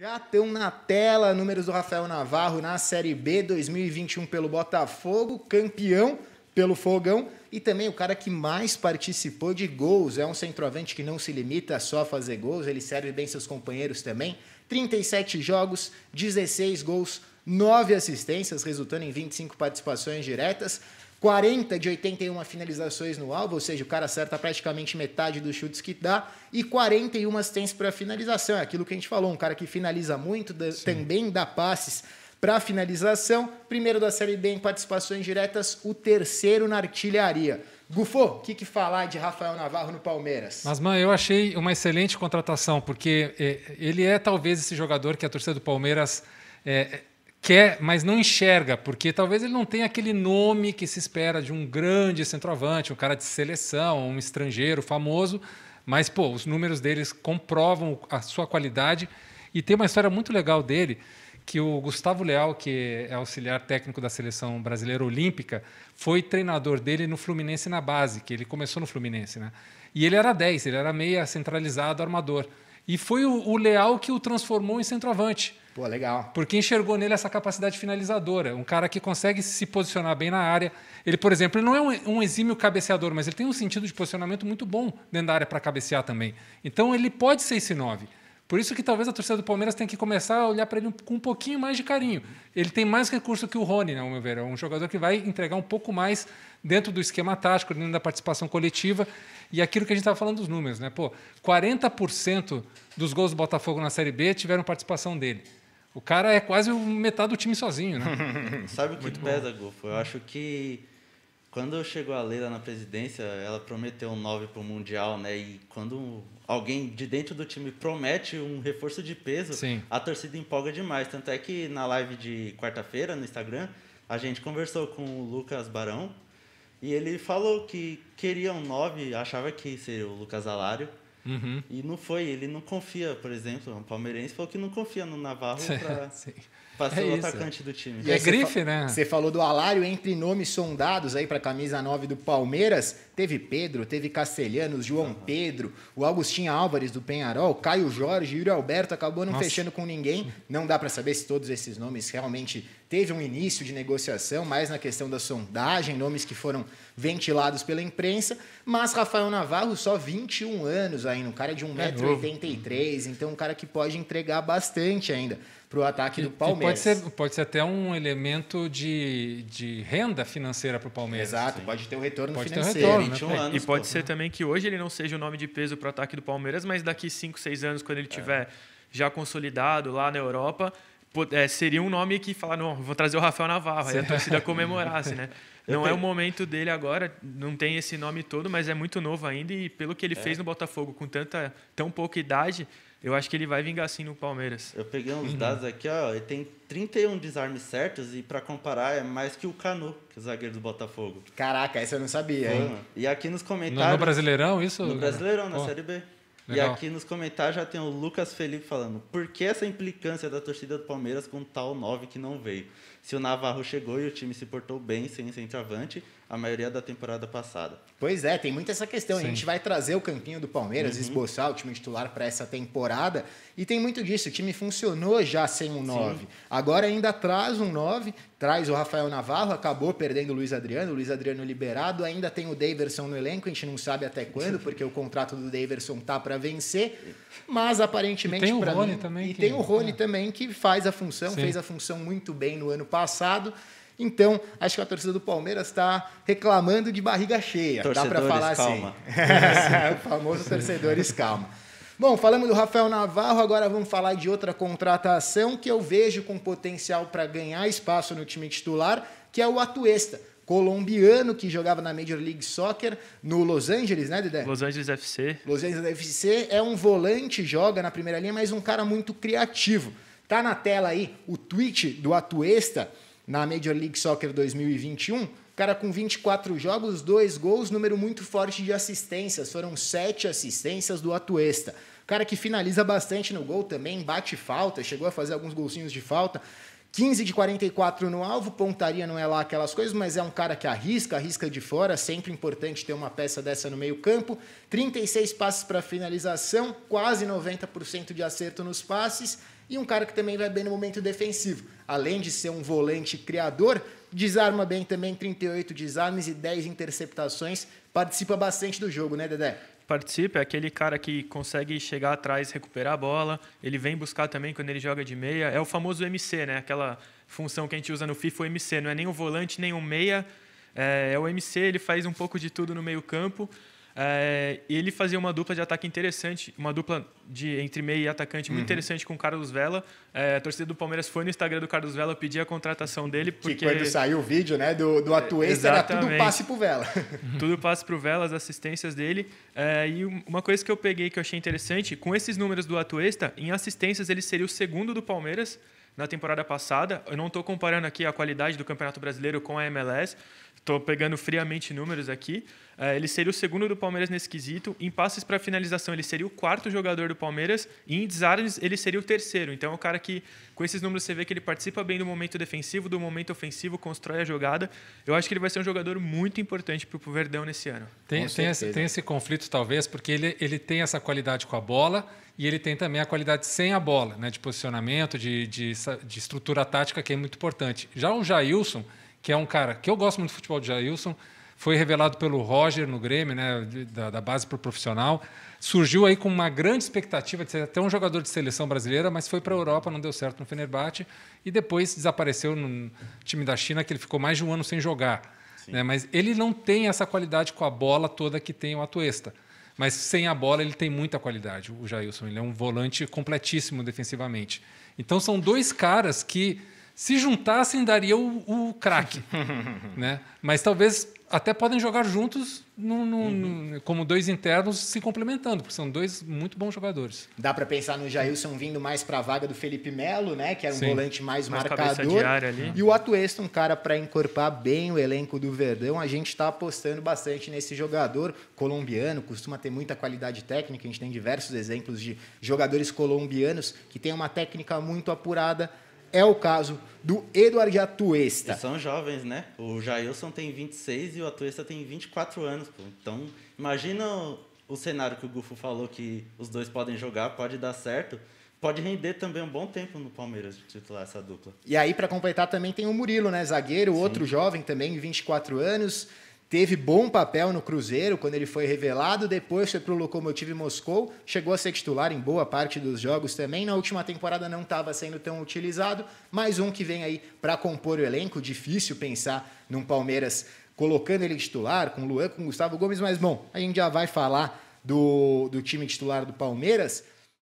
Já estão na tela números do Rafael Navarro na Série B 2021 pelo Botafogo, campeão pelo Fogão e também o cara que mais participou de gols. É um centroavante que não se limita só a fazer gols, ele serve bem seus companheiros também. 37 jogos, 16 gols, 9 assistências, resultando em 25 participações diretas. 40 de 81 finalizações no alvo, ou seja, o cara acerta praticamente metade dos chutes que dá, e 41 assistências para finalização. É aquilo que a gente falou, um cara que finaliza muito, também dá passes para finalização. Primeiro da Série B em participações diretas, o terceiro na artilharia. Gufô, o que, que, falar de Rafael Navarro no Palmeiras? Mas, mano, eu achei uma excelente contratação, porque eh, ele é talvez esse jogador que a torcida do Palmeiras. É, quer, mas não enxerga, porque talvez ele não tenha aquele nome que se espera de um grande centroavante, um cara de seleção, um estrangeiro famoso, mas pô, os números deles comprovam a sua qualidade e tem uma história muito legal dele que o Gustavo Leal, que é auxiliar técnico da seleção brasileira olímpica, foi treinador dele no Fluminense na base, que ele começou no Fluminense, né? E ele era 10, ele era meia centralizado, armador. E foi o, o Leal que o transformou em centroavante. Pô, legal. Porque enxergou nele essa capacidade finalizadora. Um cara que consegue se posicionar bem na área. Ele, por exemplo, ele não é um, um exímio cabeceador, mas ele tem um sentido de posicionamento muito bom dentro da área para cabecear também. Então ele pode ser esse 9. Por isso que talvez a torcida do Palmeiras tenha que começar a olhar para ele com um pouquinho mais de carinho. Ele tem mais recurso que o Rony, né, ao meu ver. É um jogador que vai entregar um pouco mais dentro do esquema tático, dentro da participação coletiva. E aquilo que a gente estava falando dos números, né? Pô, 40% dos gols do Botafogo na Série B tiveram participação dele. O cara é quase metade do time sozinho, né? Sabe o que Muito pesa, bom. Golfo? Eu acho que quando chegou a Leila na presidência, ela prometeu um 9 para o Mundial, né? E quando alguém de dentro do time promete um reforço de peso, Sim. a torcida empolga demais. Tanto é que na live de quarta-feira no Instagram, a gente conversou com o Lucas Barão e ele falou que queria um 9, achava que seria o Lucas Alário. Uhum. E não foi, ele não confia, por exemplo, o palmeirense falou que não confia no Navarro para ser é o atacante do time. E é grife, né? Você falou do Alário, entre nomes sondados aí para camisa 9 do Palmeiras, teve Pedro, teve Castelhanos, João uhum. Pedro, o Augustinho Álvares do Penharol, Caio Jorge, Yuri Alberto, acabou não Nossa. fechando com ninguém. Não dá para saber se todos esses nomes realmente Teve um início de negociação, mais na questão da sondagem, nomes que foram ventilados pela imprensa, mas Rafael Navarro só 21 anos ainda, um cara de 1,83m, é então um cara que pode entregar bastante ainda para o ataque e, do Palmeiras. Pode ser, pode ser até um elemento de, de renda financeira para o Palmeiras. Exato, pode ter um retorno pode financeiro. Ter um retorno, né? É, anos, e pode pô, ser né? também que hoje ele não seja o nome de peso para o ataque do Palmeiras, mas daqui 5, 6 anos, quando ele é. tiver é. já consolidado lá na Europa, é, seria um nome que falar, não, vou trazer o Rafael Navarro, aí a torcida comemorasse, assim, né? Não é o momento dele agora, não tem esse nome todo, mas é muito novo ainda e pelo que ele é. fez no Botafogo com tanta tão pouca idade, eu acho que ele vai vingar sim no Palmeiras. Eu peguei uns uhum. dados aqui, ó, ele tem 31 desarmes certos e para comparar é mais que o Canu, que é o zagueiro do Botafogo. Caraca, isso eu não sabia, hein? E aqui nos comentários No, no Brasileirão isso? No Brasileirão, na Série B. Legal. E aqui nos comentários já tem o Lucas Felipe falando: por que essa implicância da torcida do Palmeiras com tal 9 que não veio? Se o Navarro chegou e o time se portou bem sem centroavante, a maioria da temporada passada. Pois é, tem muito essa questão. Sim. A gente vai trazer o campinho do Palmeiras, uhum. esboçar o time titular para essa temporada. E tem muito disso. O time funcionou já sem um 9. Agora ainda traz um 9, traz o Rafael Navarro, acabou perdendo o Luiz Adriano, o Luiz Adriano liberado. Ainda tem o Daverson no elenco, a gente não sabe até quando, porque o contrato do Daverson tá para vencer. Mas aparentemente. E tem o Rony mim, também. E que... tem o Rony é. também, que faz a função, Sim. fez a função muito bem no ano passado. Então, acho que a torcida do Palmeiras está reclamando de barriga cheia. Torcedores, Dá para falar assim. calma. assim. o famoso torcedores calma. Bom, falamos do Rafael Navarro, agora vamos falar de outra contratação que eu vejo com potencial para ganhar espaço no time titular, que é o Atuesta, colombiano que jogava na Major League Soccer no Los Angeles, né, Dedé? Los Angeles FC. Los Angeles FC é um volante, joga na primeira linha, mas um cara muito criativo. Tá na tela aí o tweet do Atuesta na Major League Soccer 2021. Cara com 24 jogos, dois gols, número muito forte de assistências. Foram sete assistências do Atuesta. Cara que finaliza bastante no gol também, bate falta, chegou a fazer alguns golzinhos de falta. 15 de 44 no alvo, pontaria não é lá aquelas coisas, mas é um cara que arrisca, arrisca de fora, sempre importante ter uma peça dessa no meio-campo. 36 passes para finalização, quase 90% de acerto nos passes e um cara que também vai bem no momento defensivo. Além de ser um volante criador, desarma bem também 38 desarmes e 10 interceptações, participa bastante do jogo, né, Dedé? participa é aquele cara que consegue chegar atrás, recuperar a bola, ele vem buscar também quando ele joga de meia. É o famoso MC, né? Aquela função que a gente usa no FIFA, o MC. Não é nem o volante, nem o meia. É, é o MC, ele faz um pouco de tudo no meio campo. É, ele fazia uma dupla de ataque interessante, uma dupla de entre meio e atacante muito uhum. interessante com o Carlos Vela. É, a torcida do Palmeiras foi no Instagram do Carlos Vela pedir a contratação dele. Porque... Que quando saiu o vídeo né, do, do é, Atuesta, era tudo passe pro Vela. tudo passe pro Vela, as assistências dele. É, e uma coisa que eu peguei que eu achei interessante, com esses números do Atuesta, em assistências ele seria o segundo do Palmeiras na temporada passada. Eu não estou comparando aqui a qualidade do Campeonato Brasileiro com a MLS, estou pegando friamente números aqui. É, ele seria o segundo do Palmeiras nesse quesito. Em passes para finalização, ele seria o quarto jogador do Palmeiras, e em desarmes ele seria o terceiro. Então é um cara que, com esses números, você vê que ele participa bem do momento defensivo, do momento ofensivo, constrói a jogada. Eu acho que ele vai ser um jogador muito importante para o Verdão nesse ano. Tem, tem esse, tem, esse, conflito, talvez, porque ele, ele tem essa qualidade com a bola e ele tem também a qualidade sem a bola, né? de posicionamento, de, de, de estrutura tática, que é muito importante. Já o Jailson, que é um cara que eu gosto muito do futebol de Jailson foi revelado pelo Roger no Grêmio, né, da, da base para o profissional. Surgiu aí com uma grande expectativa de ser até um jogador de seleção brasileira, mas foi para a Europa, não deu certo no Fenerbahçe e depois desapareceu no time da China, que ele ficou mais de um ano sem jogar. Né, mas ele não tem essa qualidade com a bola toda que tem o Atuesta. Mas sem a bola ele tem muita qualidade, o Jailson. Ele é um volante completíssimo defensivamente. Então são dois caras que se juntassem daria o, o craque, né? Mas talvez até podem jogar juntos no, no, uhum. no, como dois internos se complementando, porque são dois muito bons jogadores. Dá para pensar no Jailson vindo mais para a vaga do Felipe Melo, né, que era um Sim. volante mais, mais marcador. E o Atuesta, um cara para encorpar bem o elenco do Verdão. A gente está apostando bastante nesse jogador colombiano, costuma ter muita qualidade técnica. A gente tem diversos exemplos de jogadores colombianos que têm uma técnica muito apurada é o caso do Eduardo de Atuesta. são jovens, né? O Jailson tem 26 e o Atuesta tem 24 anos. Pô. Então, imagina o, o cenário que o Gufo falou que os dois podem jogar, pode dar certo. Pode render também um bom tempo no Palmeiras de titular essa dupla. E aí, para completar, também tem o Murilo, né? Zagueiro, Sim. outro jovem também, 24 anos teve bom papel no Cruzeiro quando ele foi revelado, depois foi para o Lokomotiv Moscou, chegou a ser titular em boa parte dos jogos também. Na última temporada não estava sendo tão utilizado, mais um que vem aí para compor o elenco. Difícil pensar num Palmeiras colocando ele titular, com Luan, com Gustavo Gomes, mas bom, a gente já vai falar do, do time titular do Palmeiras.